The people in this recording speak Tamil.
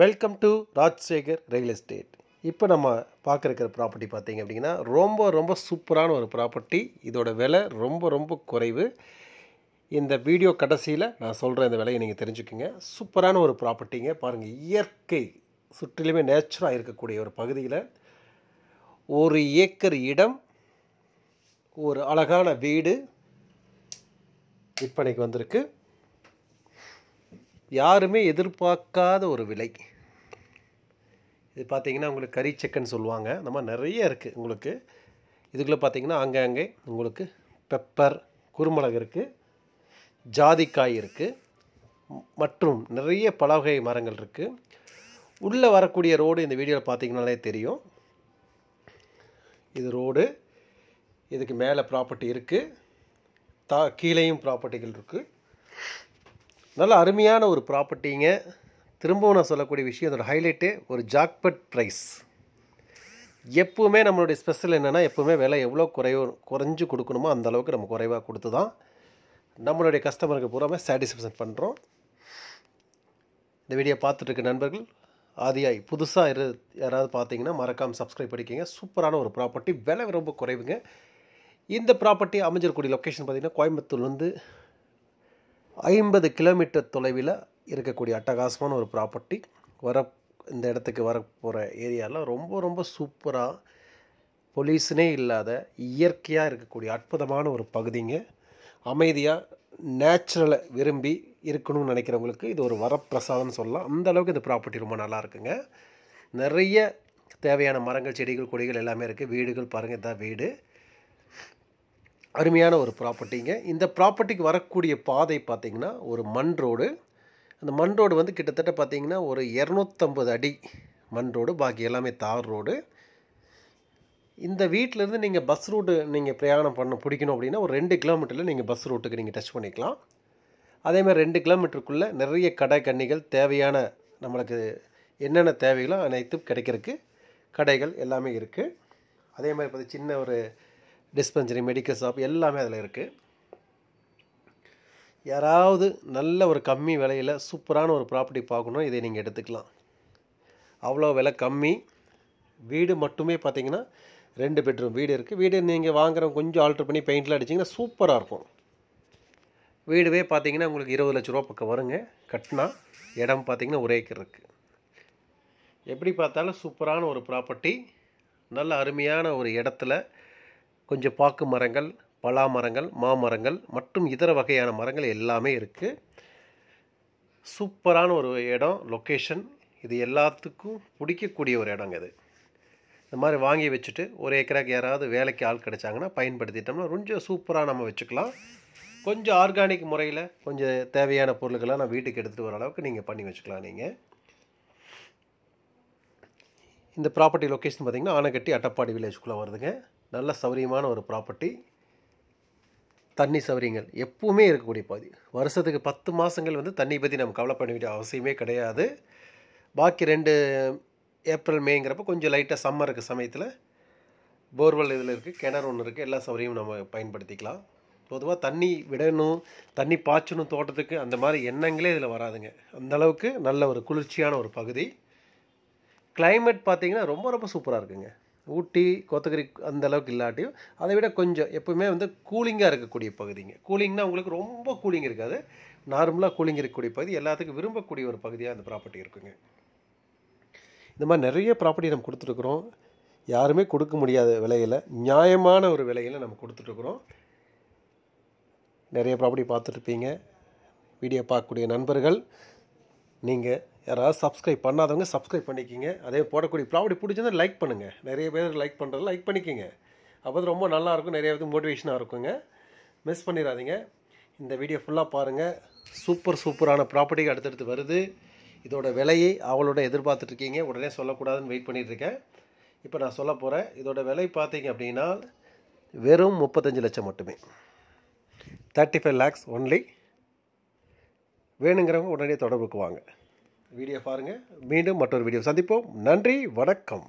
welcome to Rajshekar real estate இப்போ நம்ம பார்க்குற ப்ராப்பர்ட்டி பார்த்தீங்க அப்படின்னா ரொம்ப ரொம்ப சூப்பரான ஒரு ப்ராப்பர்ட்டி இதோட விலை ரொம்ப ரொம்ப குறைவு இந்த வீடியோ கடைசியில் நான் சொல்கிற இந்த விலையை நீங்கள் தெரிஞ்சுக்கோங்க சூப்பரான ஒரு ப்ராப்பர்ட்டிங்க பாருங்கள் இயற்கை சுற்றிலுமே நேச்சுராக இருக்கக்கூடிய ஒரு பகுதியில் ஒரு ஏக்கர் இடம் ஒரு அழகான வீடு விற்பனைக்கு வந்திருக்கு யாருமே எதிர்பார்க்காத ஒரு விலை இது பார்த்திங்கன்னா உங்களுக்கு கறி சிக்கன் சொல்லுவாங்க அந்த மாதிரி நிறைய இருக்குது உங்களுக்கு இதுக்குள்ளே பார்த்திங்கன்னா அங்கங்கே உங்களுக்கு பெப்பர் குருமிளகு இருக்குது ஜாதிக்காய் இருக்குது மற்றும் நிறைய பல வகை மரங்கள் இருக்குது உள்ளே வரக்கூடிய ரோடு இந்த வீடியோவில் பார்த்திங்கனாலே தெரியும் இது ரோடு இதுக்கு மேலே ப்ராப்பர்ட்டி இருக்குது தா கீழேயும் ப்ராப்பர்ட்டிகள் இருக்குது நல்ல அருமையான ஒரு ப்ராப்பர்ட்டிங்க திரும்பவும் நான் சொல்லக்கூடிய விஷயம் அதோடய ஹைலைட்டு ஒரு ஜாக்பட் ப்ரைஸ் எப்போவுமே நம்மளுடைய ஸ்பெஷல் என்னென்னா எப்போவுமே விலை எவ்வளோ குறைவோ குறைஞ்சு கொடுக்கணுமோ அந்தளவுக்கு நம்ம குறைவாக கொடுத்து தான் நம்மளுடைய கஸ்டமருக்கு பூராமே சாட்டிஸ்ஃபேக்ஷன் பண்ணுறோம் இந்த வீடியோ பார்த்துட்ருக்க நண்பர்கள் ஆதியாய் புதுசாக இரு யாராவது பார்த்தீங்கன்னா மறக்காமல் சப்ஸ்கிரைப் படிக்கிங்க சூப்பரான ஒரு ப்ராப்பர்ட்டி விலை ரொம்ப குறைவுங்க இந்த ப்ராப்பர்ட்டி அமைஞ்சிருக்கூடிய லொக்கேஷன் பார்த்திங்கன்னா கோயம்புத்தூர்லேருந்து ஐம்பது கிலோமீட்டர் தொலைவில் இருக்கக்கூடிய அட்டகாசமான ஒரு ப்ராப்பர்ட்டி வர இந்த இடத்துக்கு வர போகிற ஏரியாவில் ரொம்ப ரொம்ப சூப்பராக பொல்யூஷனே இல்லாத இயற்கையாக இருக்கக்கூடிய அற்புதமான ஒரு பகுதிங்க அமைதியாக நேச்சுரலை விரும்பி இருக்கணும்னு நினைக்கிறவங்களுக்கு இது ஒரு வரப்பிரசாதம்னு சொல்லலாம் அந்த அளவுக்கு இந்த ப்ராப்பர்ட்டி ரொம்ப நல்லா இருக்குங்க நிறைய தேவையான மரங்கள் செடிகள் கொடிகள் எல்லாமே இருக்குது வீடுகள் பாருங்கள் இதான் வீடு அருமையான ஒரு ப்ராப்பர்ட்டிங்க இந்த ப்ராப்பர்ட்டிக்கு வரக்கூடிய பாதை பார்த்திங்கன்னா ஒரு மண் ரோடு அந்த மண் ரோடு வந்து கிட்டத்தட்ட பார்த்திங்கன்னா ஒரு இரநூத்தம்பது அடி மண் ரோடு பாக்கி எல்லாமே தார் ரோடு இந்த வீட்டிலேருந்து நீங்கள் பஸ் ரூட்டு நீங்கள் பிரயாணம் பண்ண பிடிக்கணும் அப்படின்னா ஒரு ரெண்டு கிலோமீட்டரில் நீங்கள் பஸ் ரூட்டுக்கு நீங்கள் டச் பண்ணிக்கலாம் அதேமாதிரி ரெண்டு கிலோமீட்டருக்குள்ளே நிறைய கடை கண்ணிகள் தேவையான நம்மளுக்கு என்னென்ன தேவைகளோ அனைத்தும் கிடைக்கிறதுக்கு கடைகள் எல்லாமே இருக்குது அதே மாதிரி இப்போ சின்ன ஒரு டிஸ்பென்சரி மெடிக்கல் ஷாப் எல்லாமே அதில் இருக்குது யாராவது நல்ல ஒரு கம்மி விலையில் சூப்பரான ஒரு ப்ராப்பர்ட்டி பார்க்கணும் இதை நீங்கள் எடுத்துக்கலாம் அவ்வளோ விலை கம்மி வீடு மட்டுமே பார்த்தீங்கன்னா ரெண்டு பெட்ரூம் வீடு இருக்குது வீடு நீங்கள் வாங்குறவங்க கொஞ்சம் ஆல்ட்ரு பண்ணி பெயிண்ட்லாம் அடிச்சிங்கன்னா சூப்பராக இருக்கும் வீடுவே பார்த்தீங்கன்னா உங்களுக்கு இருபது லட்ச ரூபா பக்கம் வருங்க கட்டினா இடம் பார்த்திங்கன்னா ஒரே இருக்குது எப்படி பார்த்தாலும் சூப்பரான ஒரு ப்ராப்பர்ட்டி நல்ல அருமையான ஒரு இடத்துல கொஞ்சம் பாக்கு மரங்கள் பலா மரங்கள் மாமரங்கள் மற்றும் இதர வகையான மரங்கள் எல்லாமே இருக்குது சூப்பரான ஒரு இடம் லொக்கேஷன் இது எல்லாத்துக்கும் பிடிக்கக்கூடிய ஒரு இடங்க இது இந்த மாதிரி வாங்கி வச்சுட்டு ஒரு ஏக்கராக்கு யாராவது வேலைக்கு ஆள் கிடைச்சாங்கன்னா பயன்படுத்திட்டோம்னா கொஞ்சம் சூப்பராக நம்ம வச்சுக்கலாம் கொஞ்சம் ஆர்கானிக் முறையில் கொஞ்சம் தேவையான பொருட்களாக நான் வீட்டுக்கு எடுத்துகிட்டு வர அளவுக்கு நீங்கள் பண்ணி வச்சுக்கலாம் நீங்கள் இந்த ப்ராப்பர்ட்டி லொக்கேஷன் பார்த்திங்கன்னா ஆனக்கட்டி அட்டப்பாடி வில்லேஜ்குள்ளே வருதுங்க நல்ல சௌரியமான ஒரு ப்ராப்பர்ட்டி தண்ணி சௌரியங்கள் எப்பவுமே இருக்கக்கூடிய பாதி வருஷத்துக்கு பத்து மாதங்கள் வந்து தண்ணி பற்றி நம்ம கவலை பண்ண வேண்டிய அவசியமே கிடையாது பாக்கி ரெண்டு ஏப்ரல் மேங்கிறப்ப கொஞ்சம் லைட்டாக சம்மர் இருக்க சமயத்தில் போர்வெல் இதில் இருக்குது கிணறு ஒன்று இருக்குது எல்லா சௌகரியமும் நம்ம பயன்படுத்திக்கலாம் பொதுவாக தண்ணி விடணும் தண்ணி பாய்ச்சணும் தோட்டத்துக்கு அந்த மாதிரி எண்ணங்களே இதில் வராதுங்க அந்தளவுக்கு நல்ல ஒரு குளிர்ச்சியான ஒரு பகுதி கிளைமேட் பார்த்திங்கன்னா ரொம்ப ரொம்ப சூப்பராக இருக்குங்க ஊட்டி கோத்தகிரி அந்த அளவுக்கு இல்லாட்டியும் அதை விட கொஞ்சம் எப்போவுமே வந்து கூலிங்காக இருக்கக்கூடிய பகுதிங்க கூலிங்னா உங்களுக்கு ரொம்ப கூலிங் இருக்காது நார்மலாக கூலிங் இருக்கக்கூடிய பகுதி எல்லாத்துக்கும் விரும்பக்கூடிய ஒரு பகுதியாக அந்த ப்ராப்பர்ட்டி இருக்குங்க இந்த மாதிரி நிறைய ப்ராப்பர்ட்டி நம்ம கொடுத்துருக்குறோம் யாருமே கொடுக்க முடியாத விலையில் நியாயமான ஒரு விலையில் நம்ம கொடுத்துட்ருக்குறோம் நிறைய ப்ராப்பர்ட்டி பார்த்துட்ருப்பீங்க வீடியோ பார்க்கக்கூடிய நண்பர்கள் நீங்கள் யாராவது சப்ஸ்கிரைப் பண்ணாதவங்க சப்ஸ்கிரைப் பண்ணிக்கிங்க அதே போடக்கூடிய ப்ராப்பர்ட்டி பிடிச்சதை லைக் பண்ணுங்கள் நிறைய பேர் லைக் பண்ணுறது லைக் பண்ணிக்கிங்க அப்போ ரொம்ப நல்லாயிருக்கும் நிறைய பேருக்கு மோட்டிவேஷனாக இருக்குங்க மிஸ் பண்ணிடாதீங்க இந்த வீடியோ ஃபுல்லாக பாருங்கள் சூப்பர் சூப்பரான ப்ராப்பர்ட்டிக்கு அடுத்தடுத்து வருது இதோட விலையை அவளோட எதிர்பார்த்துட்ருக்கீங்க உடனே சொல்லக்கூடாதுன்னு வெயிட் பண்ணிட்டுருக்கேன் இப்போ நான் சொல்ல போகிறேன் இதோட விலை பார்த்தீங்க அப்படின்னா வெறும் முப்பத்தஞ்சு லட்சம் மட்டுமே தேர்ட்டி ஃபைவ் லேக்ஸ் ஒன்லி வேணுங்கிறவங்க உடனே தொடர்புக்கு வாங்க வீடியோ பாருங்கள் மீண்டும் மற்றொரு வீடியோ சந்திப்போம் நன்றி வணக்கம்